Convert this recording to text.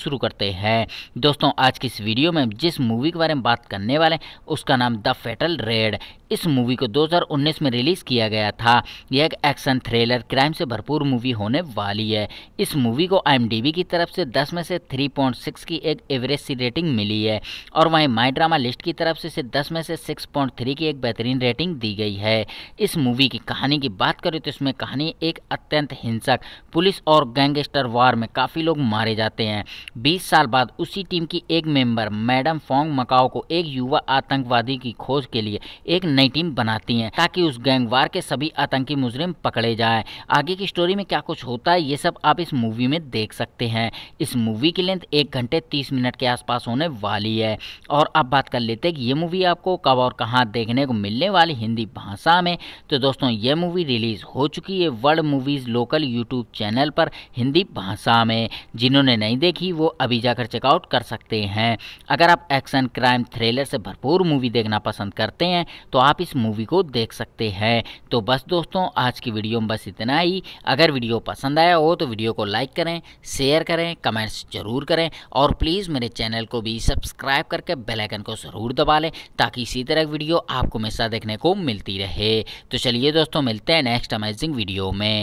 शुरू करते हैं दोस्तों आज की इस वीडियो में जिस मूवी के बारे में बात करने वाले हैं उसका नाम द फेटल रेड इस मूवी को 2019 में रिलीज़ किया गया था यह एक एक्शन थ्रिलर क्राइम से भरपूर मूवी होने वाली है इस मूवी को आई की तरफ से 10 में से 3.6 की एक एवरेज सी रेटिंग मिली है और वहीं माई ड्रामा लिस्ट की तरफ से इसे 10 में से 6.3 की एक बेहतरीन रेटिंग दी गई है इस मूवी की कहानी की बात करें तो इसमें कहानी एक अत्यंत हिंसक पुलिस और गैंगस्टर वार में काफ़ी लोग मारे जाते हैं 20 साल बाद उसी टीम की एक मेंबर मैडम फोंग मकाओ को एक युवा आतंकवादी की खोज के लिए एक नई टीम बनाती हैं ताकि उस गैंगवार के सभी आतंकी मुजरिम पकड़े जाएं आगे की स्टोरी में क्या कुछ होता है ये सब आप इस मूवी में देख सकते हैं इस मूवी की लेंथ एक घंटे तीस मिनट के आसपास होने वाली है और अब बात कर लेते हैं कि ये मूवी आपको कब और कहाँ देखने को मिलने वाली हिंदी भाषा में तो दोस्तों ये मूवी रिलीज़ हो चुकी है world movies local YouTube channel पर हिंदी भाषा में जिन्होंने नहीं देखी वो अभी जाकर चेकआउट कर सकते हैं अगर आप एक्शन क्राइम थ्रिलर से भरपूर मूवी देखना पसंद करते हैं तो आप इस मूवी को देख सकते हैं तो बस दोस्तों आज की वीडियो में बस इतना ही अगर वीडियो पसंद आया हो तो वीडियो को लाइक करें शेयर करें कमेंट्स जरूर करें और प्लीज़ मेरे चैनल को भी सब्सक्राइब करके बेलाइकन को ज़रूर दबा लें ताकि इसी तरह की वीडियो आपको हमेशा देखने को मिलती रहे तो चलिए दोस्तों मिलते हैं नेक्स्ट अमेजिंग वीडियो में